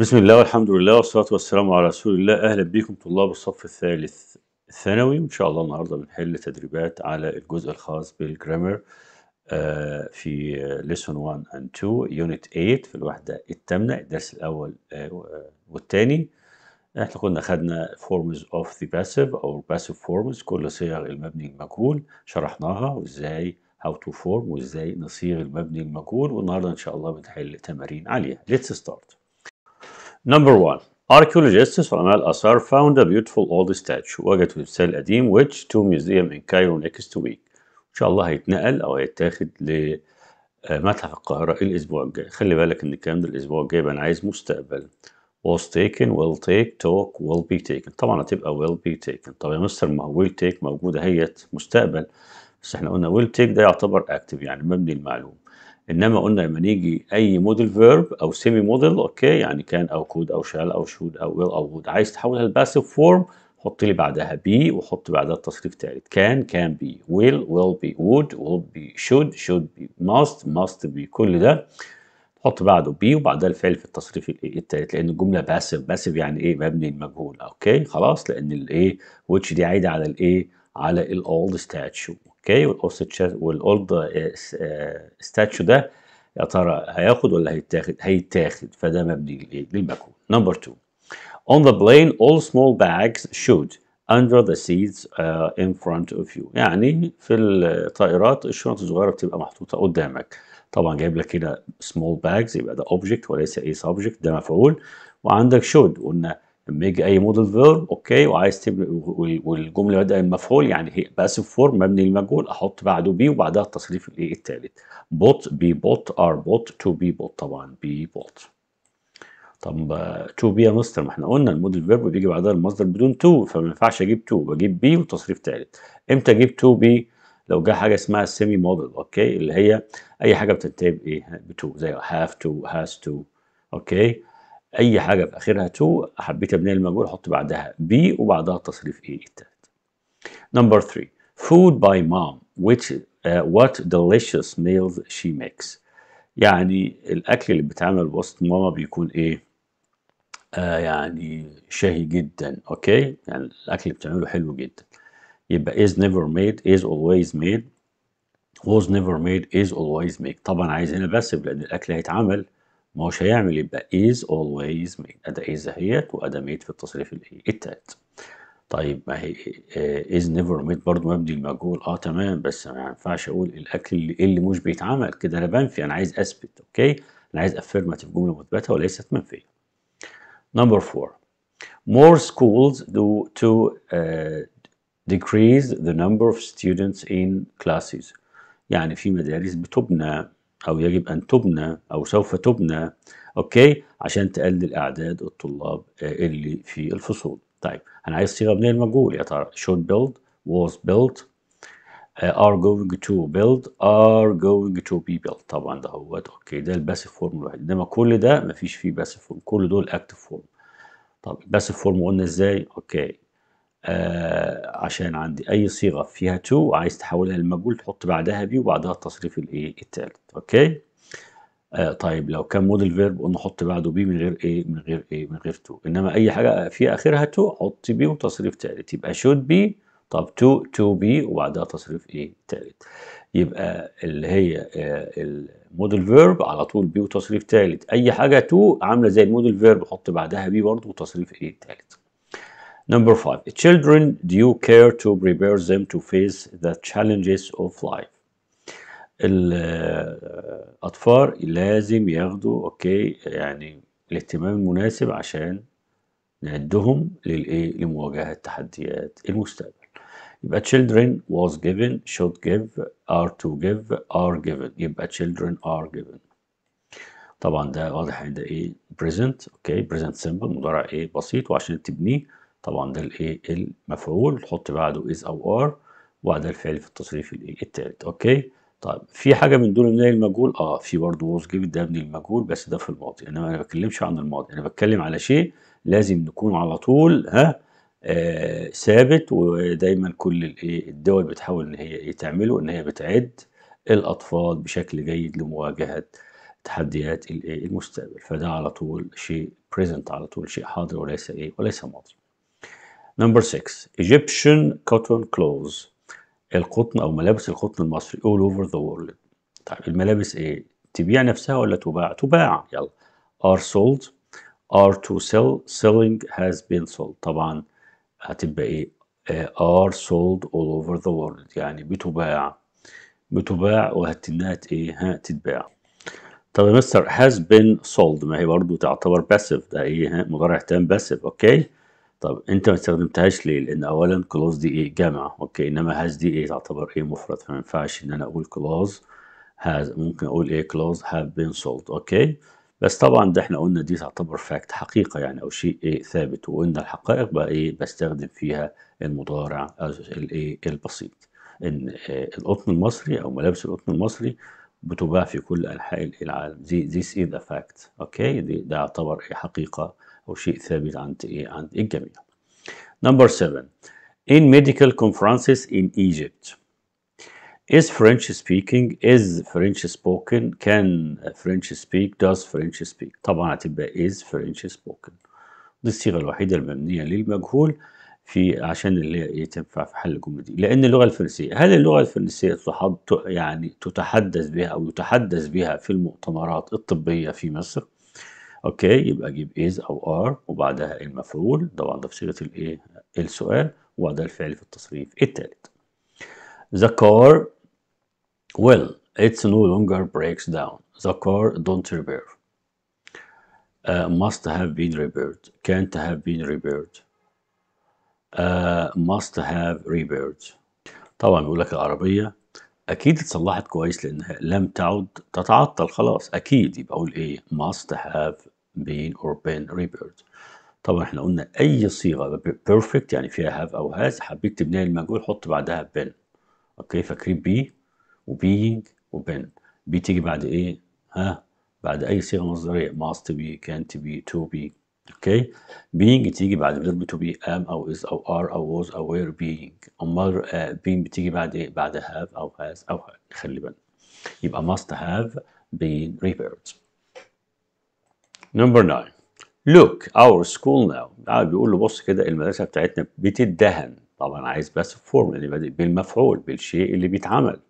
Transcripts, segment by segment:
بسم الله والحمد لله والصلاة والسلام على رسول الله أهلا بكم طلاب الصف الثالث الثانوي وإن شاء الله النهاردة بنحل تدريبات على الجزء الخاص بالجرامر آه، في lesson 1 and 2 unit 8 في الوحدة الثامنة الدرس الأول آه، آه، والثاني احنا كنا خدنا forms of the passive أو passive forms كل صيغ المبني المجهول شرحناها وإزاي how to form وإزاي نصيغ المبني المجهول والنهاردة إن شاء الله بنحل تمارين عليها let's start Number one, archaeologists from Al-Asar found a beautiful old statue وجدوا تمثال قديم which to museum in Cairo next week. إن شاء الله هيتنقل أو هيتاخد لمتحف آه، القاهرة الأسبوع الجاي. خلي بالك إن الكلام ده الأسبوع الجاي أنا عايز مستقبل. was taken will take talk will be taken طبعا هتبقى will be taken طب يا مستر ما هو will take موجودة هيت مستقبل بس احنا قلنا will take ده يعتبر active يعني مبني المعلوم انما قلنا لما نيجي اي موديل فيرب او سيمي موديل اوكي يعني كان او كود او شال او شود او ويل او وود عايز تحولها لباسيف فورم حط لي بعدها بي وحط بعدها التصريف ثالث كان كان بي ويل ويل بي وود ويل بي شود شود بي ماست ماست بي كل ده حط بعده بي وبعدها الفعل في التصريف الثالث لان الجمله باسف باسف يعني ايه مبني المجهول اوكي خلاص لان الايه ويتش دي عايده على الايه على الاولد ستاتشو اوكي والقرص والاولد ستاتشو ده يا ترى هياخد ولا هيتاخد هيتاخد فده مبني للباكو. نمبر 2 on the plane all small bags should under the seats uh, in front of you يعني في الطائرات الشنط الصغيره بتبقى محطوطه قدامك طبعا جايب لك كده small bags يبقى ده object وليس اي subject ده مفعول وعندك should قلنا لما يجي اي موديل فيرب اوكي وعايز والجمله بدأ المفعول يعني هي باسف فورم مبني للمجهول احط بعده بي وبعدها التصريف الايه الثالث بوت بي بوت ار بوت تو بي بوت طبعا بي بوت طب تو بي يا مستر ما احنا قلنا الموديل فيرب بيجي بعدها المصدر بدون تو فما ينفعش اجيب تو بجيب بي وتصريف ثالث امتى اجيب تو بي لو جه حاجه اسمها سيمي موديل اوكي اللي هي اي حاجه بتنتهي بايه بتو زي هاف تو هاز تو اوكي اي حاجه في اخرها تو حبيت ابني المجهول احط بعدها بي وبعدها التصريف ايه التالت نمبر 3 food by mom which uh, what delicious meals she makes يعني الاكل اللي بيتعمل بوسط ماما بيكون ايه آه يعني شهي جدا اوكي يعني الاكل اللي بتعمله حلو جدا يبقى is never made is always made was never made is always made طبعا عايز هنا بس لان الاكل هيتعمل ما هوش هيعمل يبقى is always made أداة is اهيت وأدا made في التصريف الإيه التالت طيب ما هي آه، is never made برضه مبني المجهول اه تمام بس ما ينفعش اقول الاكل اللي, اللي مش بيتعمل كده انا بنفي انا عايز اثبت اوكي انا عايز affirmative جمله مثبته وليست منفيه نمبر 4 more schools do to uh, decrease the number of students in classes يعني في مدارس بتبنى أو يجب أن تبنى أو سوف تبنى أوكي عشان تقلل أعداد الطلاب اللي في الفصول طيب أنا عايز صيغة من المجهول يا ترى should build was built آه، are going to build are going to be built طبعا ده هو اوكي ده الباسيف فورم الوحيد انما كل ده مفيش فيه باسيف فورم كل دول اكتف فورم طب الباسف فورم قلنا ازاي اوكي آه عشان عندي اي صيغه فيها تو وعايز تحولها لمجهول تحط بعدها بي وبعدها التصريف الايه الثالث اوكي آه طيب لو كان موديل فيرب قلنا حط بعده بي من غير ايه من غير ايه من غير تو انما اي حاجه في اخرها تو حط بي وتصريف ثالث يبقى شود بي طب تو تو بي وبعدها تصريف ايه ثالث يبقى اللي هي آه الموديل فيرب على طول بي وتصريف ثالث اي حاجه تو عامله زي الموديل فيرب حط بعدها بي برضه وتصريف ايه ثالث Number five, children do you care to prepare them to face the challenges of life. الأطفال لازم ياخدوا أوكي يعني الاهتمام المناسب عشان نعدهم للإيه؟ لمواجهة تحديات المستقبل. يبقى children was given, should give, are to give, are given. يبقى children are given. طبعا ده واضح عند ده ايه present اوكي present simple مضارع ايه بسيط وعشان تبنيه طبعا ده الايه المفعول تحط بعده is او ار وبعد الفعل في التصريف التالت اوكي طيب في حاجه من دول من المجهول اه في برضه ووز جيفن ده من المجهول بس ده في الماضي انما انا ما بتكلمش عن الماضي انا بتكلم على شيء لازم نكون على طول ها آه ثابت ودايما كل الايه الدول بتحاول ان هي ايه تعمله ان هي بتعد الاطفال بشكل جيد لمواجهه تحديات المستقبل فده على طول شيء بريزنت على طول شيء حاضر وليس ايه وليس ماضي نمبر 6 Egyptian cotton clothes القطن أو ملابس القطن المصري all over the world طيب الملابس إيه؟ تبيع نفسها ولا تباع؟ تباع يلا are sold are to sell selling has been sold طبعا هتبقى إيه؟ آه، are sold all over the world يعني بتباع بتباع وهتنات إيه؟ ها تتباع طب يا مستر has been sold ما هي برضو تعتبر passive ده إيه؟ مضارع تام passive أوكي okay. طب انت ما استخدمتهاش ليه؟ لان اولا كلوز دي ايه جامعه اوكي انما هاز دي ايه تعتبر ايه مفرد فما ينفعش ان انا اقول كلوز هاز ممكن اقول ايه كلوز هاف بين سولد اوكي بس طبعا ده احنا قلنا دي تعتبر فاكت حقيقه يعني او شيء ايه ثابت وقلنا الحقائق بقى ايه بستخدم فيها المضارع الايه البسيط ان القطن المصري او ملابس القطن المصري بتباع في كل انحاء العالم دي ذيس از ا فاكت اوكي دي ده يعتبر ايه حقيقه أو شيء ثابت عند إيه عند الجميع نمبر 7 in medical conferences in Egypt is French speaking is French spoken can French speak does French speak طبعا هتبقى is French spoken دي الصيغة الوحيدة المبنية للمجهول في عشان اللي هي إيه، تنفع في حل الجملة دي لأن اللغة الفرنسية هل اللغة الفرنسية يعني تتحدث بها أو يتحدث بها في المؤتمرات الطبية في مصر؟ اوكي يبقى اجيب از او ار وبعدها المفعول طبعا ده في صيغه الايه السؤال وبعدها الفعل في التصريف الثالث the car well it's no longer breaks down the car don't repair uh, must have been repaired can't have been repaired uh, must have repaired طبعا بيقول لك العربيه اكيد اتصلحت كويس لانها لم تعد تتعطل خلاص اكيد يبقى اقول ايه must have بين or been ريبيرت طبعا احنا قلنا اي صيغه بيرفكت يعني فيها هاف او هاز حبيت تبني المجهول حط بعدها بين اوكي فاكرين بي وبينج وبين بي تيجي بعد ايه ها بعد اي صيغه مصدريه ماست بي كانت بي تو بي اوكي بينج تيجي بعد فيرب تو بي ام او از او ار او ووز او وير بينج امال بينج بتيجي بعد ايه بعد هاف او هاز او خلي بالك يبقى ماست هاف بين repaired نمبر 9 لوك اور سكول ناو قاعد بيقول له بص كده المدرسه بتاعتنا بتدهن طبعا عايز بس فورم اللي بادئ بالمفعول بالشيء اللي بيتعمل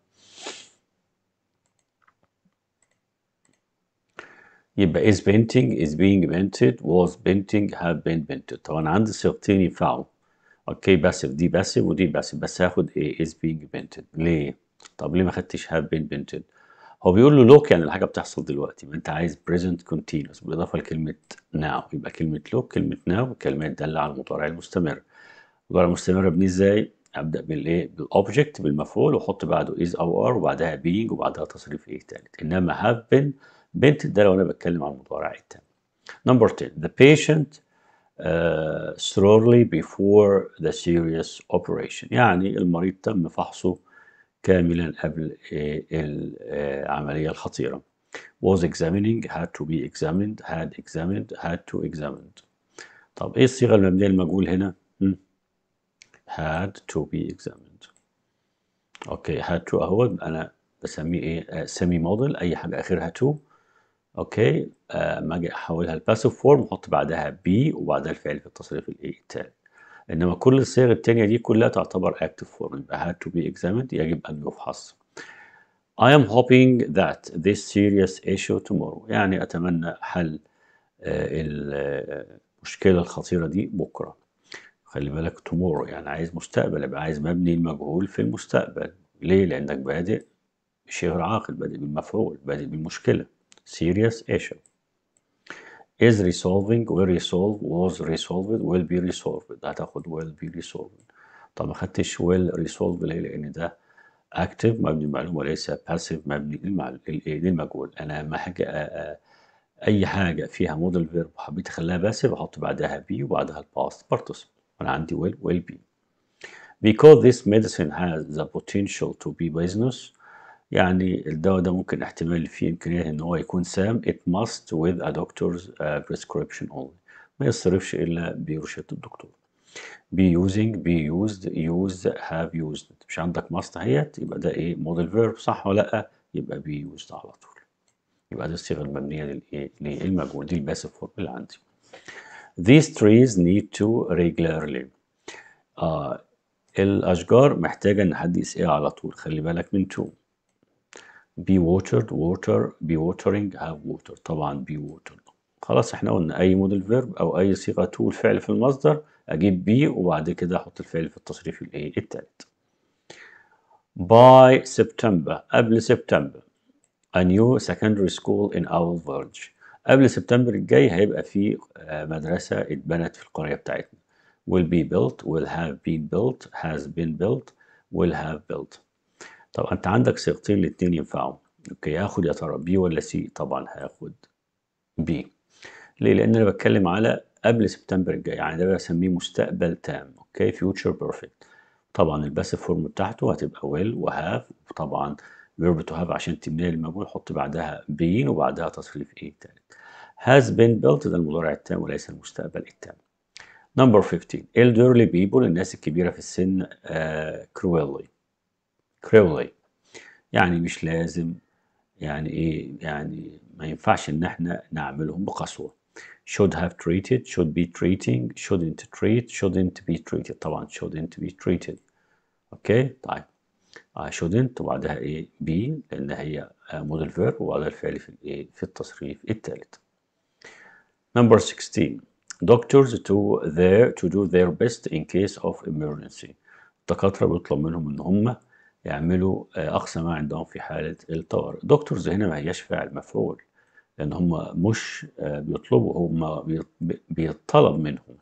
يبقى is painting is being painted was painting have been painted طبعا عندي صيغتين ينفعوا اوكي بس دي بس ودي بس بس هاخد ايه is being painted ليه طب ليه ما خدتش have been painted هو بيقول له لوك يعني الحاجه بتحصل دلوقتي ما انت عايز بريزنت كونتينوس بالاضافه لكلمه ناو يبقى كلمه لوك كلمه ناو كلمه تدل على المضارع المستمر المضارع المستمر ابني ازاي ابدا بالايه بالاوبجكت بالمفعول واحط بعده از او ار وبعدها بينج وبعدها تصريف ايه ثالث انما هاف بين بنت ده لو انا بتكلم عن المضارع التام نمبر 10 ذا بيشنت uh, بيفور ذا سيريس اوبريشن يعني المريض تم فحصه كاملا قبل آه، العملية آه، الخطيرة was examining had to be examined had examined had to examined طب ايه الصيغة المبنية المجهول هنا had to be examined اوكي had to اهو انا بسميه ايه سيمي آه، موديل اي حاجة اخرها to اوكي اما اجي احولها لباسيف فورم احط بعدها بي وبعدها الفعل في التصريف الايه التالي انما كل الصيغ التانية دي كلها تعتبر active form يبقى had to be examined يجب ان يفحص I am hoping that this serious issue tomorrow يعني اتمنى حل آه، المشكلة آه، الخطيرة دي بكرة خلي بالك tomorrow يعني عايز مستقبل يبقى عايز مبني المجهول في المستقبل ليه لانك بادئ شهر عاقل بادئ بالمفعول بادئ بالمشكلة serious issue is resolving will resolve was resolved will be resolved هتاخد will be resolved طب ما خدتش will resolve ليه لان ده active مبني المعلومه وليس passive مبني للمجهول انا اهم حاجه اي حاجه فيها موديل verb وحبيت اخليها passive احط بعدها be وبعدها past participle انا عندي will will be because this medicine has the potential to be business يعني الدواء ده ممكن احتمال فيه امكانيه ان هو يكون سام it must with a doctor's uh, prescription only ما يصرفش الا برشاده الدكتور be using be used used have used مش عندك must اهيت يبقى ده ايه model verb صح ولا لا يبقى be used على طول يبقى دي الصيغه المبنيه للايه للمجهول دي الباسف فورم اللي عندي these trees need to regularly آه الاشجار محتاجه ان حد يسقيها على طول خلي بالك من تو بي watered ووتر بي آه، watering هاف ووتر طبعا بي watered خلاص احنا قلنا اي مودل فيرب او اي صيغه تو الفعل في المصدر اجيب بي وبعد كده احط الفعل في التصريف الايه التالت by September قبل سبتمبر a new secondary school in our village قبل سبتمبر الجاي هيبقى في آه، مدرسة اتبنت في القرية بتاعتنا will be built will have been built has been built will have built طب انت عندك صيغتين الاثنين ينفعوا اوكي هاخد يا ترى بي ولا سي طبعا هاخد بي ليه لان انا بتكلم على قبل سبتمبر الجاي يعني ده بسميه مستقبل تام اوكي فيوتشر بيرفكت طبعا الباسف فورم بتاعته هتبقى ويل وهاف وطبعا فيرب تو هاف عشان تبني المجهول حط بعدها بين وبعدها تصريف ايه تالت هاز بين بيلت ده المضارع التام وليس المستقبل التام نمبر 15 elderly people الناس الكبيره في السن كرويلي آه، uh, كريولي يعني مش لازم يعني ايه يعني ما ينفعش ان احنا نعملهم بقسوه should have treated should be treating shouldn't treat shouldn't be treated طبعا shouldn't be treated اوكي طيب I shouldn't وبعدها ايه be لان هي model verb وبعدها الفعل في الايه في التصريف الثالث number 16 doctors to their to do their best in case of emergency الدكاتره بيطلب منهم ان هم يعملوا أقصى ما عندهم في حالة الطوارئ دكتورز هنا ما هيش فعل مفعول لأن هم مش بيطلبوا هم بيطلب منهم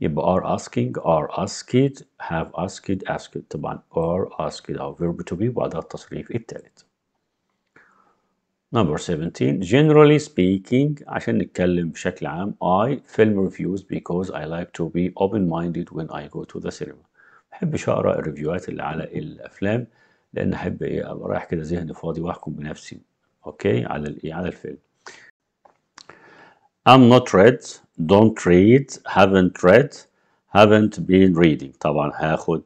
يبقى are asking are asked have asked asked طبعا are asked أو verb to be وبعدها التصريف الثالث Number 17 Generally speaking عشان نتكلم بشكل عام I film reviews because I like to be open-minded when I go to the cinema احبش اقرا الريفيوهات اللي على الافلام لان احب ايه ابقى رايح كده ذهني فاضي واحكم بنفسي اوكي على الايه على الفيلم I'm not read don't read haven't read haven't been reading طبعا هاخد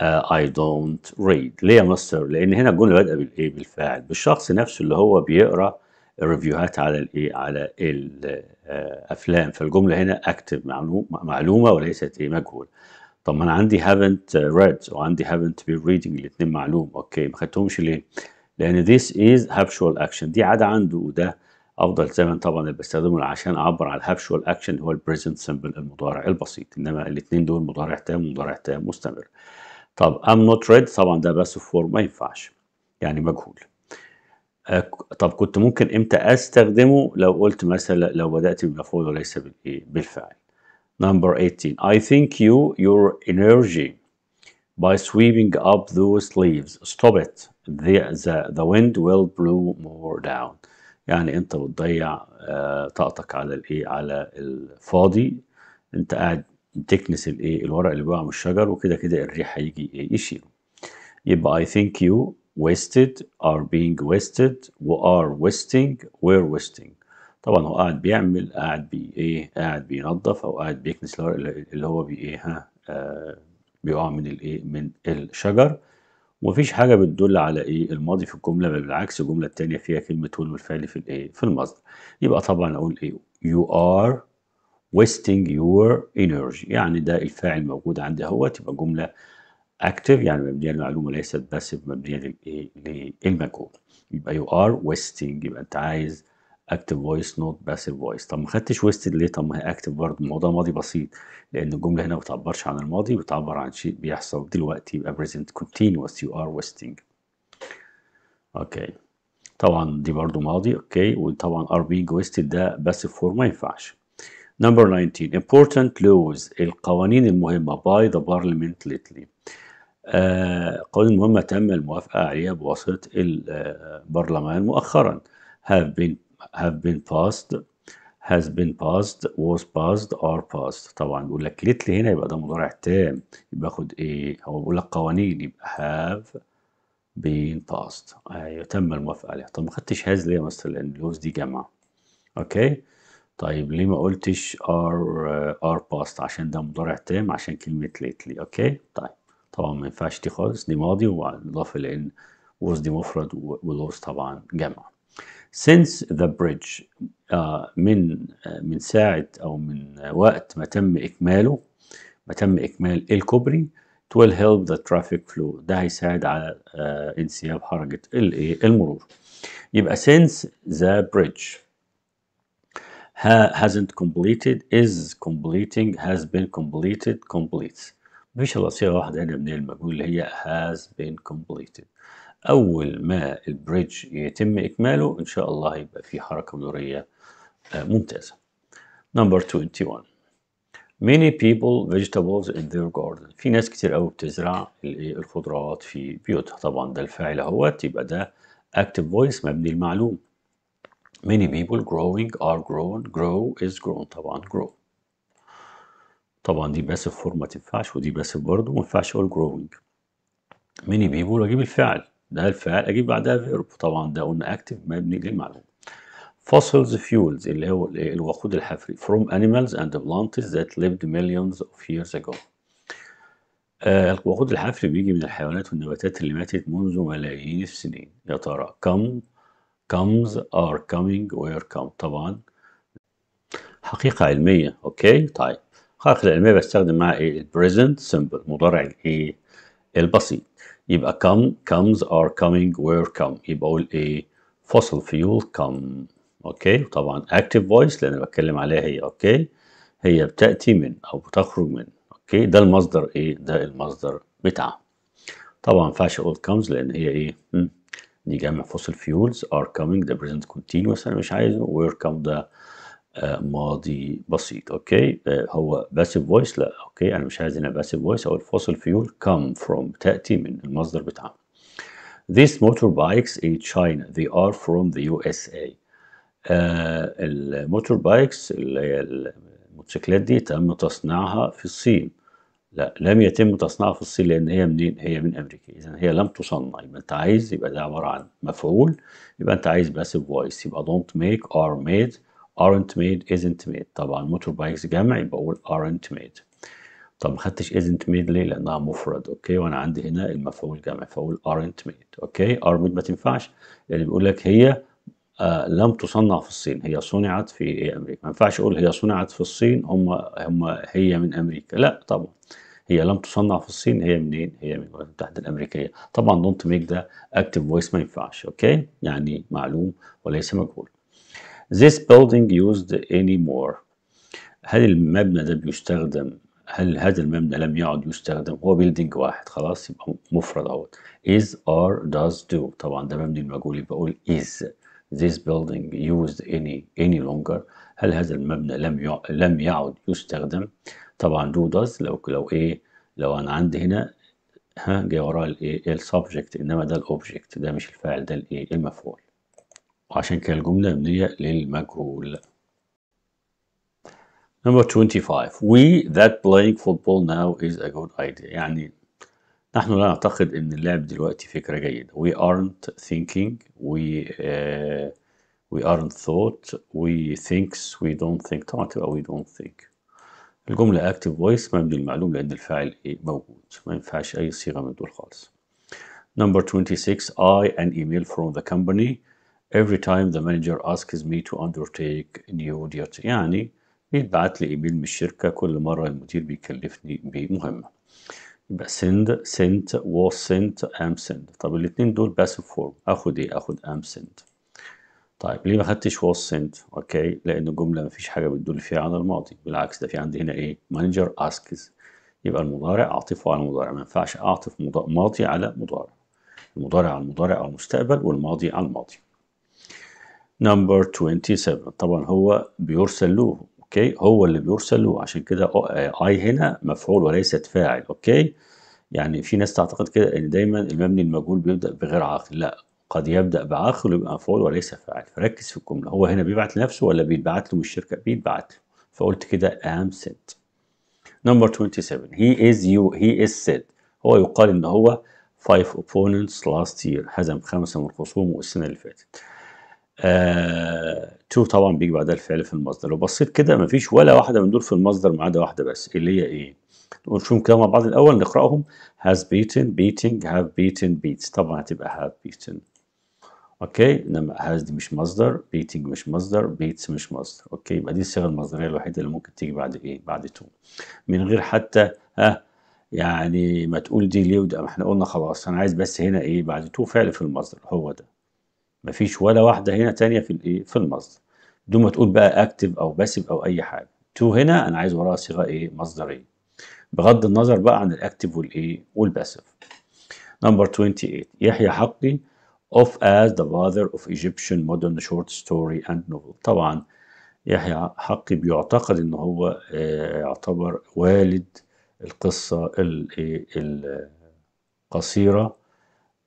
uh, I don't read ليه يا مستر لان هنا الجمله بادئه بالايه بالفاعل بالشخص نفسه اللي هو بيقرا الريفيوهات على الايه على الافلام آه، فالجمله هنا اكتف معلومه وليست ايه مجهول طب ما انا عندي haven't read وعندي haven't been reading الاثنين معلوم اوكي ما خدتهمش ليه؟ لان this is habitual action دي عاده عنده وده افضل زمن طبعا اللي بستخدمه عشان اعبر عن habitual اكشن هو present سمبل المضارع البسيط انما الاثنين دول مضارع تام ومضارع تام مستمر طب I'm not read طبعا ده بس فور ما ينفعش يعني مجهول آه، طب كنت ممكن امتى استخدمه لو قلت مثلا لو بدات بالمفعول وليس بالفعل Number 18. I think you, your energy, by sweeping up those leaves. Stop it. The, the, the wind will blow more down. يعني انت بتضيع طاقتك على الايه على الفاضي انت قاعد تكنس الايه الورق اللي بيقع من الشجر وكده كده الريح هيجي يشيله يبقى I think you wasted are being wasted are wasting were wasting طبعا هو قاعد بيعمل قاعد بي ايه قاعد بينظف او قاعد بيكنس اللي هو بي ايه ها آه بيقع من الايه من الشجر ومفيش حاجه بتدل على ايه الماضي في الجمله بل بالعكس الجمله الثانيه فيها كلمه وين والفعل في الايه في المصدر يبقى طبعا اقول ايه يو ار wasting your energy يعني ده الفاعل موجود عندي اهوت يبقى جمله اكتف يعني مبنيه للمعلومه ليست بس مبنيه للايه للمجهول يبقى you are wasting يبقى انت عايز اكتف فويس نوت باسيف فويس طب ما خدتش ويستد ليه طب ما هي اكتف برضه الموضوع ماضي بسيط لان الجمله هنا ما بتعبرش عن الماضي بتعبر عن شيء بيحصل دلوقتي يبقى بريزنت كونتينوس يو ار ويستنج اوكي طبعا دي برضه ماضي اوكي وطبعا ار بينج ويستد ده باسيف فور ما ينفعش نمبر 19 important laws القوانين المهمه by the parliament lately آه قوانين مهمه تم الموافقه عليها بواسطه آه، آه، البرلمان مؤخرا have been have been passed has been passed was passed are passed طبعا بيقول لك lately هنا يبقى ده مضارع تام يبقى اخد ايه هو بيقول لك قوانين يبقى have been passed ايوه تم الموافقه عليها طب ما خدتش هاز ليه يا مستر لان لوز دي جامعه اوكي طيب ليه ما قلتش are آه، are passed عشان ده مضارع تام عشان كلمه lately اوكي طيب طبعا ما ينفعش دي خالص دي ماضي وبالاضافه لان was دي مفرد ولوز طبعا جمع since the bridge من من ساعة أو من وقت ما تم إكماله ما تم إكمال الكوبري it will help the traffic flow ده هيساعد على انسياب حركة المرور يبقى since the bridge hasn't completed is completing has been completed completes مفيش الا صيغه واحده هنا من المجهول اللي هي has been completed أول ما البريدج يتم إكماله إن شاء الله يبقى في حركة مروريه آه، ممتازة. نمبر 21 many people vegetables in their garden في ناس كتير قوي بتزرع الخضروات في بيوتها طبعا ده الفاعل اهوت يبقى ده active voice مبني المعلوم many people growing are grown grow is grown طبعا grow طبعا دي باسف فورم ما تنفعش ودي باسف برضه ما ينفعش اقول growing many people اجيب الفعل ده الفعل اجيب بعدها فيرب طبعا ده قلنا اكتف مبني للمعلومه fossils fuels اللي هو الوقود الحفري from animals and plants that lived millions of years ago آه الوقود الحفري بيجي من الحيوانات والنباتات اللي ماتت منذ ملايين السنين يا ترى come comes are coming where come طبعا حقيقة علمية اوكي طيب الحقيقة العلمية بستخدم معاها ايه present simple مضارع الايه البسيط يبقى come comes are coming were come يبقى اقول ايه fossil fuel come اوكي طبعا active voice لان بتكلم عليها هي اوكي هي بتاتي من او بتخرج من اوكي ده المصدر ايه ده المصدر بتاعها طبعا ما ينفعش اقول comes لان هي ايه دي جمع fossil fuels are coming ده present continuous انا مش عايزه were come ده آه، ماضي بسيط اوكي آه، هو باسيف فويس لا اوكي انا مش عايز هنا باسيف فويس او الفوسل فيول كم فروم تاتي من المصدر بتاعها These motorbikes in China they are from the USA آه الموتوربايكس اللي هي الموتوسيكلات دي تم تصنيعها في الصين لا لم يتم تصنيعها في الصين لان هي منين هي من امريكا اذا هي لم تصنع يبقى انت عايز يبقى ده عباره عن مفعول يبقى انت عايز باسيف فويس يبقى don't make are made aren't made isn't made طبعا موتور بايكس جمع يبقى اقول aren't made طب ما خدتش isn't made ليه لانها مفرد اوكي وانا عندي هنا المفعول جمع فاقول aren't made اوكي aren't made ما تنفعش اللي بيقول لك هي آه لم تصنع في الصين هي صنعت في إيه امريكا ما ينفعش اقول هي صنعت في الصين هم هم هي من امريكا لا طبعا هي لم تصنع في الصين هي منين؟ هي من الولايات المتحده الامريكيه طبعا دونت ميك ده اكتف فويس ما ينفعش اوكي يعني معلوم وليس مجهول This building used anymore هل المبنى ده بيستخدم هل هذا المبنى لم يعد يستخدم هو بيلدينج واحد خلاص يبقى مفرد اهوت is or does do طبعا ده مبني المجهول يبقى اقول is this building used any any longer هل هذا المبنى لم يع... لم يعد يستخدم طبعا do does لو لو ايه لو انا عندي هنا ها جاي وراه الايه السبجكت انما ده الاوبجكت ده مش الفاعل ده الايه المفعول عشان كده الجملة مبنية للمجهول Number 25 We that playing football now is a good idea يعني نحن لا نعتقد أن اللعب دلوقتي فكرة جيدة We aren't thinking We uh, We aren't thought We thinks We don't think طبعا we don't think الجملة active voice مبني المعلوم لأن الفاعل إيه موجود ما ينفعش أي صيغة من دول خالص Number 26 I an email from the company every time the manager asks me to undertake new duty يعني بيتبعت لي ايميل من الشركة كل مرة المدير بيكلفني بمهمة يبقى send sent was sent am sent طب الاثنين دول passive form اخد ايه اخد am sent طيب ليه ما خدتش was sent اوكي لان الجملة ما فيش حاجة بتدل فيها على الماضي بالعكس ده في عندي هنا ايه manager asks يبقى المضارع اعطفه على المضارع ما ينفعش اعطف ماضي على مضارع المضارع على المضارع او المستقبل والماضي على الماضي نمبر 27 طبعا هو بيرسل له اوكي هو اللي بيرسل له عشان كده اي آه، هنا مفعول وليست فاعل اوكي يعني في ناس تعتقد كده ان دايما المبني المجهول بيبدا بغير عاقل لا قد يبدا بعاقل ويبقى مفعول وليس فاعل فركز في الجمله هو هنا بيبعت لنفسه ولا بيتبعت له من الشركه بيتبعت له فقلت كده ام سنت نمبر 27 هي از يو هي از سيد هو يقال ان هو 5 opponents last year هزم خمسه من خصومه السنه اللي فاتت آه تو طبعا بيجي بعدها الفعل في المصدر لو بصيت كده مفيش ولا واحده من دول في المصدر ما عدا واحده بس اللي هي ايه نشوفهم كده مع بعض الاول نقراهم has beaten beating have beaten beats طبعا هتبقى have beaten اوكي انما has دي مش مصدر beating مش مصدر beats مش مصدر اوكي يبقى دي الصيغه المصدريه الوحيده اللي ممكن تيجي بعد ايه بعد تو من غير حتى ها يعني ما تقول دي ليه وده احنا قلنا خلاص انا عايز بس هنا ايه بعد تو فعل في المصدر هو ده مفيش ولا واحدة هنا تانية في الايه في المصدر بدون ما تقول بقى اكتف او باسف او اي حاجة تو هنا انا عايز وراها صيغة ايه مصدرية بغض النظر بقى عن الاكتف والايه والباسف نمبر 28 يحيى حقي of as the father of Egyptian modern short story and novel طبعا يحيى حقي بيعتقد ان هو آه، يعتبر والد القصة إيه؟ القصيرة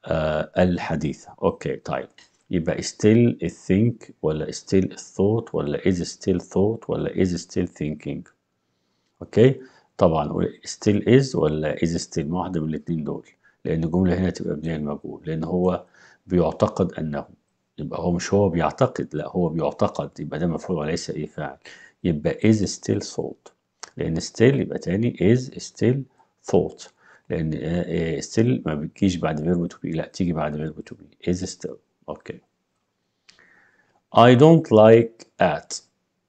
آه، الحديثة اوكي طيب يبقى still think ولا still thought ولا is still thought ولا is still thinking اوكي طبعا still is ولا is still واحده من الاثنين دول لان الجمله هنا تبقى مبنيه المجهول لان هو بيعتقد انه يبقى هو مش هو بيعتقد لا هو بيعتقد يبقى ده مفعول وليس اي فاعل يبقى is still thought لان still يبقى تاني is still thought لان آه، آه، still ما بتجيش بعد verb to be لا تيجي بعد verb to be is still اوكي I don't like at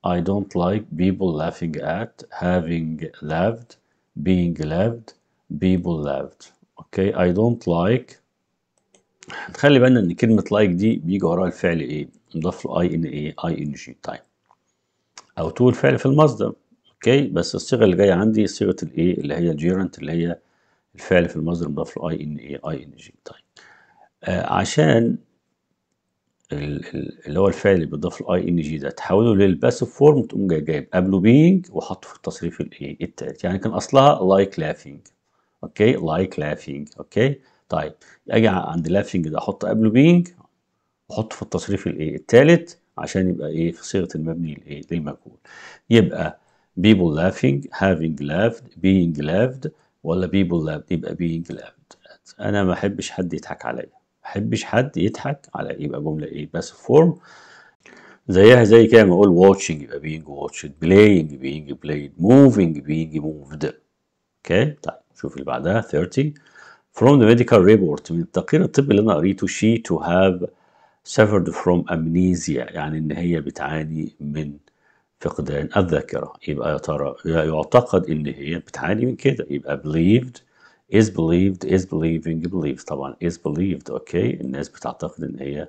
I don't like people laughing at having laughed being loved people loved اوكي I don't like نخلي بالنا ان كلمة like دي بيجي وراها الفعل ايه نضيف له اي ان ايه اي ان جي تايم او طول فعل في المصدر اوكي بس الصيغة اللي جاية عندي صيغة الايه اللي هي الجيرنت اللي هي الفعل في المصدر مضاف له اي ان اي اي ان جي تايم آه عشان اللي هو الفعل اللي بيضاف الاي ان جي ده تحوله للباسف فورم تقوم جاي جايب قبله بينج وحطه في التصريف الايه التالت يعني كان اصلها لايك لافينج اوكي لايك لافينج اوكي طيب اجي عند لافينج ده احط قبله بينج واحطه في التصريف الايه التالت عشان يبقى ايه في صيغه المبني الايه للمجهول يبقى people laughing having laughed being laughed ولا people laughed يبقى being laughed انا ما احبش حد يضحك عليا بحبش حد يضحك على يبقى جمله ايه بس فورم زيها زي كده ما اقول واتشنج يبقى بينج واتشد بلاينج بينج بلايد موفينج بينج موفد اوكي طيب شوف اللي بعدها 30 from the medical report من التقرير الطبي اللي انا قريته she to have suffered from amnesia يعني ان هي بتعاني من فقدان الذاكره يبقى يا ترى يعتقد ان هي بتعاني من كده يبقى believed is believed is believing believes طبعا is believed اوكي الناس بتعتقد ان هي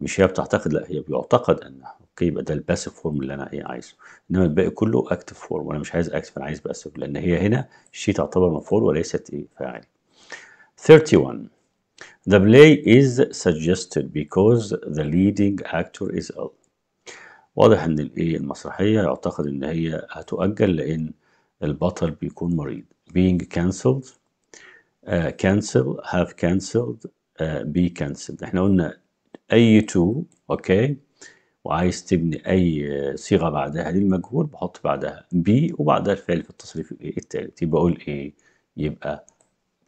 مش هي بتعتقد لا هي بيعتقد انها اوكي يبقى ده الباسيف فورم اللي انا ايه عايزه انما الباقي كله اكتف فورم وانا مش عايز اكتف انا عايز باسيف لان هي هنا شيء تعتبر مفعول وليست ايه فاعل 31 The play is suggested because the leading actor is ill. واضح ان الايه المسرحيه يعتقد ان هي هتؤجل لان البطل بيكون مريض. Being cancelled كانسل هاف كانسلد بي كانسلد احنا قلنا اي تو اوكي وعايز تبني اي آه، صيغه بعدها للمجهول بحط بعدها بي وبعدها الفعل في التصريف الثالث يبقى اقول ايه يبقى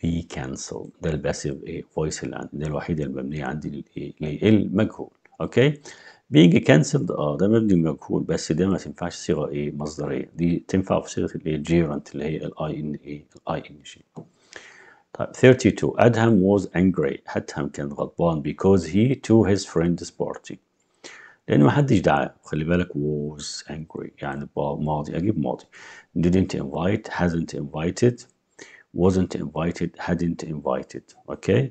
بي كانسل ده الباسيف ايه فويس اللي عندي ده الوحيد المبني عندي للايه للمجهول اوكي بيجي كانسل اه ده مبني المجهول بس ده ما تنفعش صيغه ايه مصدريه دي تنفع في صيغه الايه جيرنت اللي هي الاي ان ايه الاي ان جي 32 Adham was angry Adham كان غضبان because he to his friend party لأن ما حدش دعاه خلي بالك was angry يعني ماضي أجيب ماضي didn't invite hasn't invited wasn't invited hadn't invited okay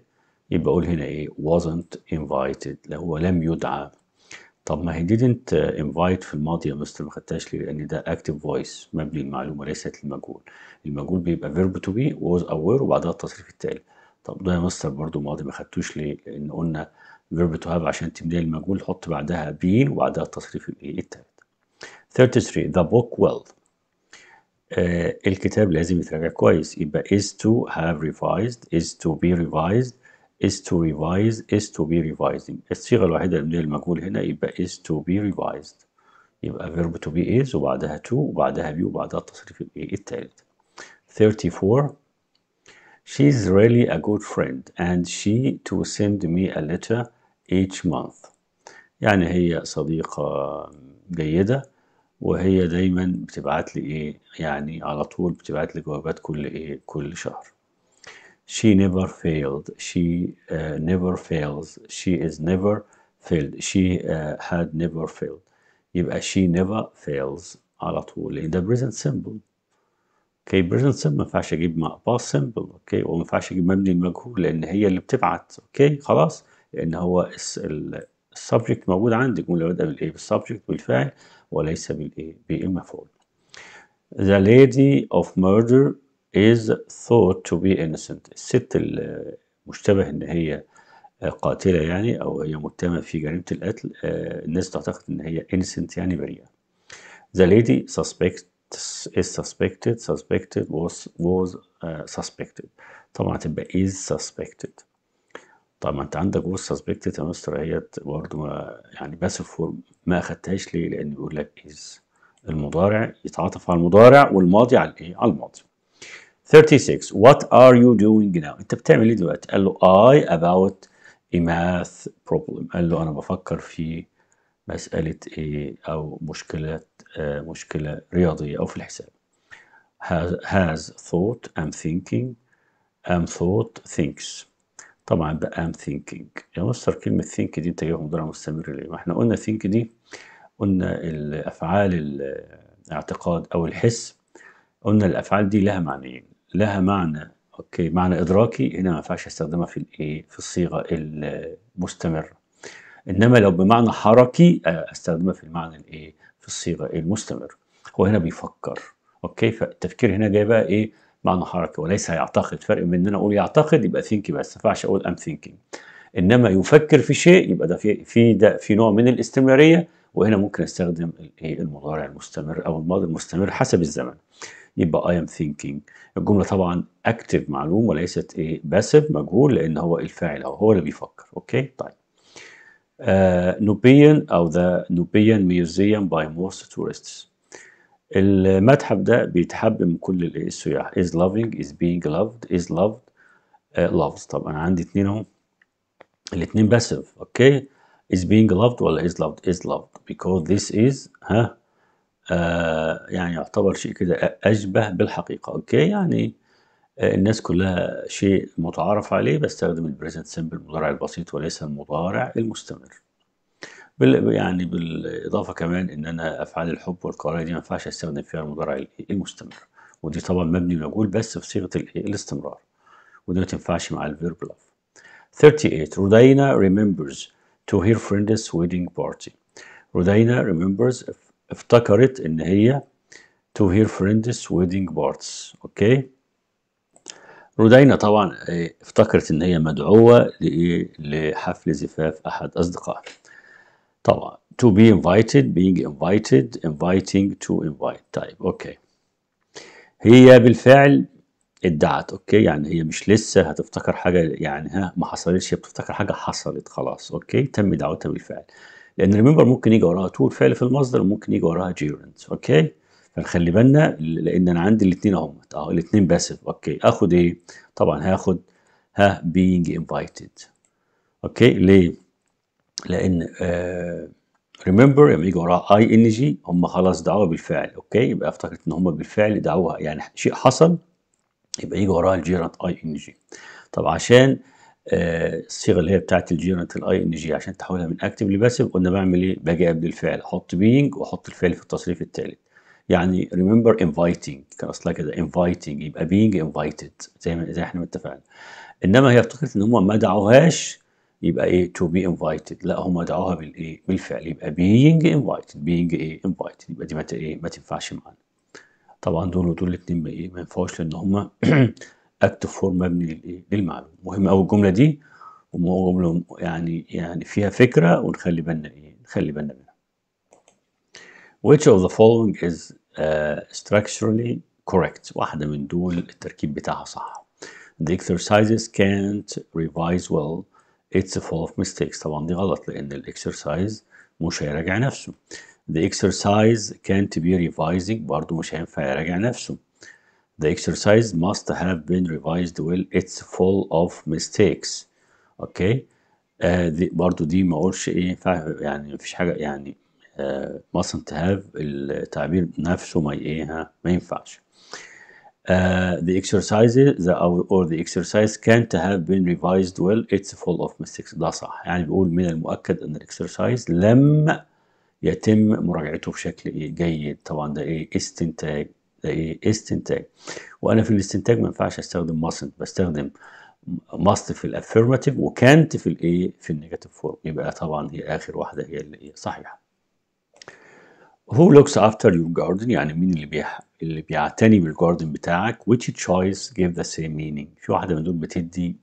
يبقى أقول هنا إيه wasn't invited هو لم يدعى طب ما هي didn't uh, invite في الماضي يا مستر ما خدتهاش ليه؟ لأن ده active voice مبني المعلومة ليست المجهول. المجهول بيبقى verb to be was aware وبعدها التصريف التالي. طب ده يا مستر برضه ماضي ما خدتوش ليه؟ لأن قلنا verb to have عشان تبني المجهول حط بعدها been وبعدها التصريف الايه التالت. 33 the book well آه الكتاب لازم يتراجع كويس يبقى is to have revised is to be revised is to revise is to be revising الصيغة الوحيدة من المجهول هنا يبقى is to be revised يبقى verb to be is وبعدها to وبعدها be وبعدها التصريف الايه الثالث 34 She's really a good friend and she to send me a letter each month يعني هي صديقة جيدة وهي دايما بتبعت لي ايه يعني على طول بتبعت لي جوابات كل ايه كل شهر She never failed. She uh, never fails. She is never failed. She uh, had never failed. يبقى she never fails على طول. ده present simple. اوكي present simple ما ينفعش اجيب past simple اوكي وما ينفعش اجيب مبني المجهول لان هي اللي بتبعت اوكي خلاص لان هو السبجكت موجود عندك الجمله بدأ بالايه بالسبجكت بالفعل وليس بالايه بالمفعول The lady of murder is thought to be innocent الست المشتبه ان هي آه، قاتلة يعني او هي متهمة في جريمة القتل آه، الناس تعتقد ان هي innocent يعني بريئة the lady suspect is suspected suspected was was uh, suspected طبعا تبقى is suspected طب ما انت عندك was suspected يا مستر هي برضه يعني بس فور ما اخدتهاش ليه لان بيقول لك is المضارع يتعاطف على المضارع والماضي على الايه على الماضي 36 What are you doing now انت بتعمل ايه دلوقتي قال له I about a math problem قال له انا بفكر في مسألة ايه او مشكلة آه مشكلة رياضية او في الحساب has, has thought I'm thinking I'm thought thinks طبعا بقى I'm thinking يا مستر كلمة think دي انت جايبها مضارع مستمر ليه؟ ما احنا قلنا think دي قلنا الافعال الاعتقاد او الحس قلنا الافعال دي لها معنيين لها معنى اوكي معنى ادراكي هنا ما ينفعش استخدمها في الايه في الصيغه المستمره انما لو بمعنى حركي آه، استخدمها في المعنى الايه في الصيغه المستمره هو هنا بيفكر اوكي فالتفكير هنا جاي بقى ايه معنى حركي وليس يعتقد فرق بين ان انا اقول يعتقد يبقى ثينك بس ما ينفعش اقول ام ثينكينج انما يفكر في شيء يبقى ده في في ده في نوع من الاستمراريه وهنا ممكن استخدم الايه المضارع المستمر او الماضي المستمر حسب الزمن يبقى I am thinking الجملة طبعا active معلوم وليست ايه passive مجهول لان هو الفاعل او هو اللي بيفكر اوكي طيب آه، uh, نوبيان او ذا نوبيان ميوزيوم باي موست tourists المتحف ده بيتحب من كل السياح is loving is being loved is loved uh, loves طب انا عندي اتنين اهو الاتنين باسف اوكي okay. is being loved ولا is loved is loved because this is ها آه، يعني يعتبر شيء كده أشبه بالحقيقة أوكي يعني آه، الناس كلها شيء متعارف عليه بستخدم البريزنت سمبل المضارع البسيط وليس المضارع المستمر بال يعني بالإضافة كمان إن أنا أفعال الحب والقراءة دي ما ينفعش أستخدم فيها المضارع المستمر ودي طبعا مبني مجهول بس في صيغة الاستمرار ودي ما تنفعش مع الفيرب لاف 38 رودينا remembers to her friend's wedding party رودينا remembers افتكرت ان هي to her friend's wedding parts اوكي رودينا طبعا آه، افتكرت ان هي مدعوة لحفل زفاف احد اصدقائها طبعا to be invited being invited inviting to invite طيب اوكي هي بالفعل ادعت اوكي يعني هي مش لسه هتفتكر حاجه يعني ها ما حصلتش هي بتفتكر حاجه حصلت خلاص اوكي تم دعوتها بالفعل لان ريمبر ممكن يجي وراها تو الفعل في المصدر وممكن يجي وراها جيرنت اوكي فنخلي بالنا لان انا عندي الاثنين اهو اه الاثنين باسف اوكي اخد ايه طبعا هاخد ها بينج انفايتد اوكي ليه لان آه ريمبر لما يجي وراها اي ان جي هم خلاص دعوها بالفعل اوكي يبقى افتكرت ان هم بالفعل دعوها يعني شيء حصل يبقى يجي وراها الجيرنت اي ان جي طب عشان الصيغه اللي هي بتاعت الجيرنت الاي ان جي عشان تحولها من اكتف لباسيف قلنا بعمل ايه باجي قبل الفعل احط بينج واحط الفعل في التصريف الثالث يعني ريمبر انفيتنج كان اصلها كده انفيتنج يبقى بينج انفيتد زي ما زي احنا ما اتفقنا انما هي افتكرت ان هم ما دعوهاش يبقى ايه تو بي انفيتد لا هم دعوها بالايه بالفعل يبقى بينج انفيتد بينج ايه انفيتد يبقى دي ما ايه ما تنفعش معانا طبعا دول ودول الاثنين إيه؟ ما ينفعوش لان هم اكتف فور مبني للمعلوم مهم قوي الجمله دي وجمله يعني يعني فيها فكره ونخلي بالنا ايه نخلي بالنا منها which of the following is uh, structurally correct واحده من دول التركيب بتاعها صح the exercises can't revise well it's full of mistakes طبعا دي غلط لان الاكسرسايز مش هيراجع نفسه the exercise can't be revising برضه مش هينفع يراجع نفسه The exercise must have been revised well it's full of mistakes. اوكي آه uh, دي برضو دي ما اقولش ايه ينفع يعني مفيش حاجه يعني uh, mustn't have التعبير نفسه ما ايه ها ما ينفعش. Uh, the exercises the, or the exercise can't have been revised well it's full of mistakes ده صح يعني بيقول من المؤكد ان الاكسرسايز لم يتم مراجعته بشكل ايه جيد طبعا ده ايه استنتاج استنتاج وانا في الاستنتاج ما ينفعش استخدم mustn't بستخدم must في الافيرماتيف وكانت في الايه في النيجاتيف فورم يبقى طبعا هي اخر واحده هي اللي ايه صحيحه Who looks after your garden يعني مين اللي بيح اللي بيعتني بالجاردن بتاعك which choice give the same meaning في واحده من دول بتدي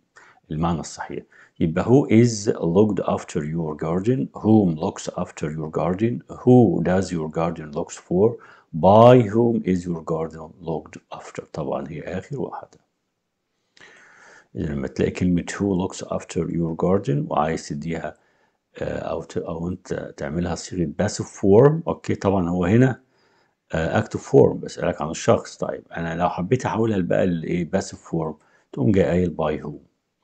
المعنى الصحيح يبقى who is looked after your garden whom looks after your garden who does your garden looks for by whom is your garden looked after طبعا هي آخر واحدة إذا لما تلاقي كلمة who looks after your garden وعايز تديها آه، أو أو أنت تعملها صيغة passive form أوكي طبعا هو هنا آه، active form بسألك عن الشخص طيب أنا لو حبيت أحولها بقى لإيه passive form تقوم جاي قايل by whom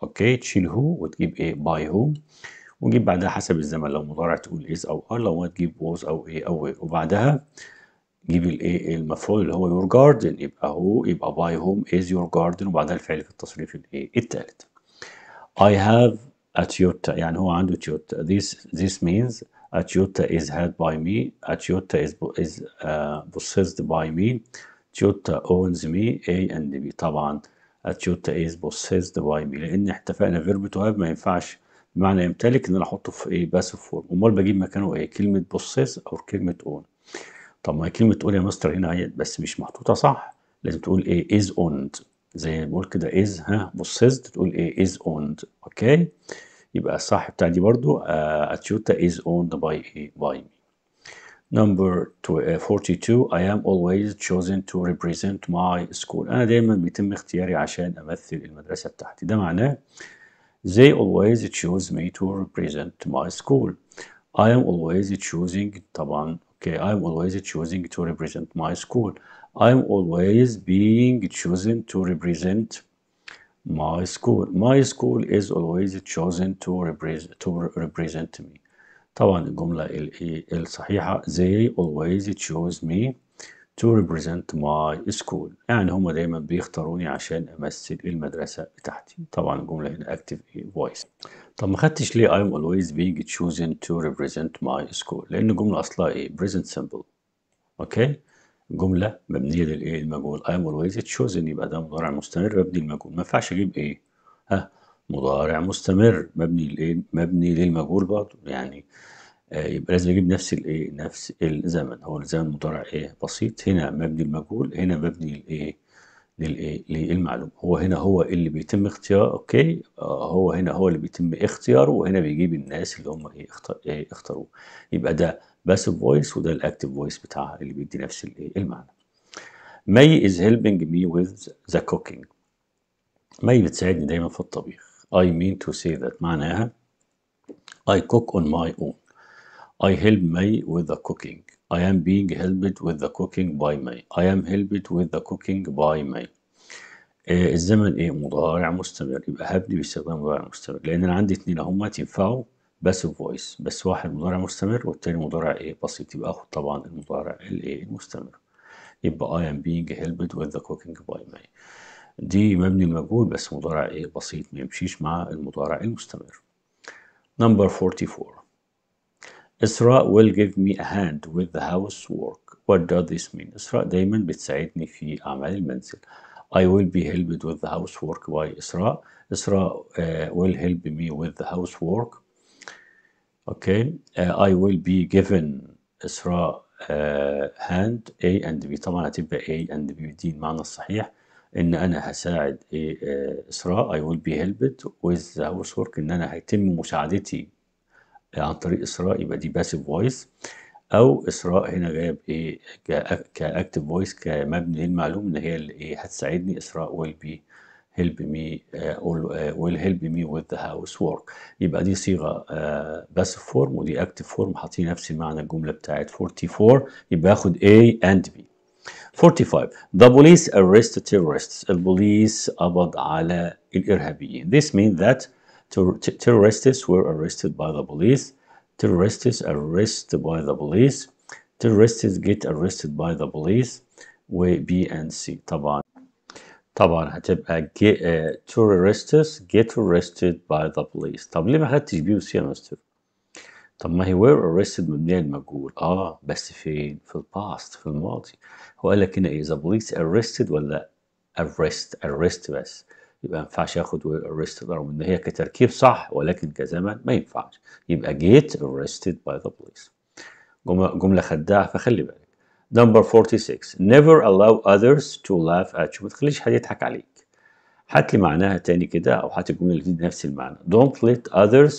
أوكي تشيل who وتجيب إيه by whom وتجيب بعدها حسب الزمن لو مضارع تقول is أو are لو ما تجيب was أو إيه أو إيه وبعدها جيب الايه المفعول اللي هو يور جاردن يبقى هو يبقى باي هوم از يور جاردن وبعدها الفعل في التصريف الايه الثالث I have a يعني هو عنده تيوتا this this means a از is had by me a از is باي مي uh, possessed by me اي owns me A and B طبعا a از is possessed by me لان اتفقنا فيرب تو هاف ما ينفعش بمعنى يمتلك ان انا احطه في ايه باسف فورم امال بجيب مكانه ايه كلمه بوسيس او كلمه own طب ما كلمه تقول يا مستر هنا بس مش محطوطه صح لازم تقول ايه از اوند زي ما بقول كده از ها بصيت تقول ايه از اوند اوكي يبقى الصح بتاع دي برضو آه، اتيوتا از اوند باي ايه باي me Number 42 آه، I am always chosen to represent my school أنا دايما بيتم اختياري عشان أمثل المدرسة بتاعتي ده معناه They always choose me to represent my school I am always choosing طبعا Okay, I'm always choosing to represent my school. I'm always being chosen to represent my school. My school is always chosen to represent, to represent me. طبعا الجملة الصحيحة they always choose me to represent my school يعني هما دايما بيختاروني عشان امثل المدرسه بتاعتي طبعا الجمله هنا active voice طب ما خدتش ليه I'm always being chosen to represent my school لان الجمله اصلها ايه present simple اوكي جمله مبنيه للايه المجهول I'm always chosen يبقى ده مضارع مستمر مبني للمجهول ما ينفعش اجيب ايه ها مضارع مستمر مبني للايه مبني للمجهول برضه يعني آه، يبقى لازم اجيب نفس الايه نفس الزمن هو الزمن مضارع ايه بسيط هنا مبني المجهول هنا مبني الايه للايه للمعلوم هو هنا هو اللي بيتم اختياره اوكي آه، هو هنا هو اللي بيتم اختياره وهنا بيجيب الناس اللي هم ايه, إيه، اختاروه يبقى ده باسيف فويس وده الاكتف فويس بتاعها اللي بيدي نفس الايه المعنى مي از هيلبنج مي وذ ذا كوكينج مي بتساعدني دايما في الطبيخ I mean to say that معناها I cook on my own I help May with the cooking. I am being helped with the cooking by May. I am helped with the cooking by May. آه الزمن ايه مضارع مستمر يبقى هبني باستخدام مضارع مستمر لان انا عندي اثنين هما تنفعوا بس فويس بس واحد مضارع مستمر والتاني مضارع ايه بسيط يبقى اخد طبعا المضارع الايه المستمر يبقى I am being helped with the cooking by May دي مبني المجهول بس مضارع ايه بسيط ما يمشيش مع المضارع المستمر number 44 إسراء will give me a hand with the housework what does this mean إسراء دايما بتساعدني في أعمال المنزل I will be helped with the housework by إسراء إسراء uh, will help me with the housework okay uh, I will be given إسراء uh, hand A and B طبعا هتبقى A and B دي المعنى الصحيح ان انا هساعد اسراء I will be helped with the housework ان انا هيتم مساعدتي عن طريق اسراء يبقى دي باسيف فويس او اسراء هنا جايب ايه كاكتف فويس كمبني للمعلوم ان هي اللي ايه هتساعدني اسراء ويل بي هيلب مي ويل هيلب مي وذ ذا هاوس وورك يبقى دي صيغه باسيف آه، فورم ودي اكتف فورم حاطين نفس المعنى الجمله بتاعت 44 يبقى اخد A اند B 45 The police arrested terrorists البوليس قبض على الارهابيين This means that Ter terrorists were arrested by the police. Terrorists arrested by the police. Terrorists get arrested by the police. و B and C طبعا طبعا هتبقى get, uh, terrorists get arrested by the police طب ليه ما خدتش B و C يا مستر؟ طب ما هي were arrested مبنية للمجهول اه بس فين؟ في الباست في الماضي هو قال لك هنا ايه the police arrested ولا arrest arrest بس يبقى ما ينفعش ياخد ريست رغم ان هي كتركيب صح ولكن كزمن ما ينفعش يبقى جيت arrested باي ذا بوليس جمله خداعه فخلي بالك نمبر 46 never allow others to laugh at you ما تخليش حد يضحك عليك هات لي معناها تاني كده او هات الجمله اللي الجديده نفس المعنى don't let others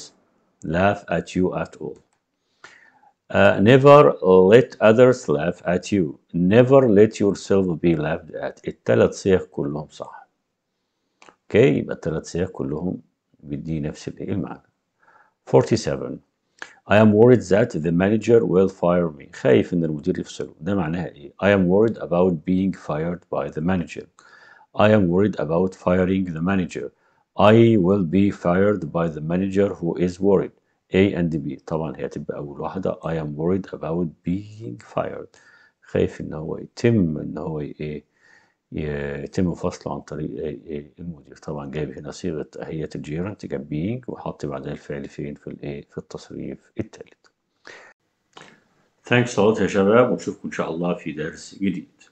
laugh at you at all Uh, never let others laugh at you. Never let yourself be laughed at. التلات صيغ كلهم صح. اوكي يبقى الثلاث صيغ كلهم بدي نفس المعنى 47 I am worried that the manager will fire me خايف ان المدير يفصله ده معناها ايه I am worried about being fired by the manager I am worried about firing the manager I will be fired by the manager who is worried A and B طبعا هي هتبقى أول واحدة I am worried about being fired خايف إن هو يتم إن هو إيه يتم فصله عن طريق المدير طبعا جايب هنا صيغه اهية الجيرنت بينج وحط بعدها الفعل فين في الايه في التصريف الثالث ثانكس يا شباب ونشوفكم ان شاء الله في درس جديد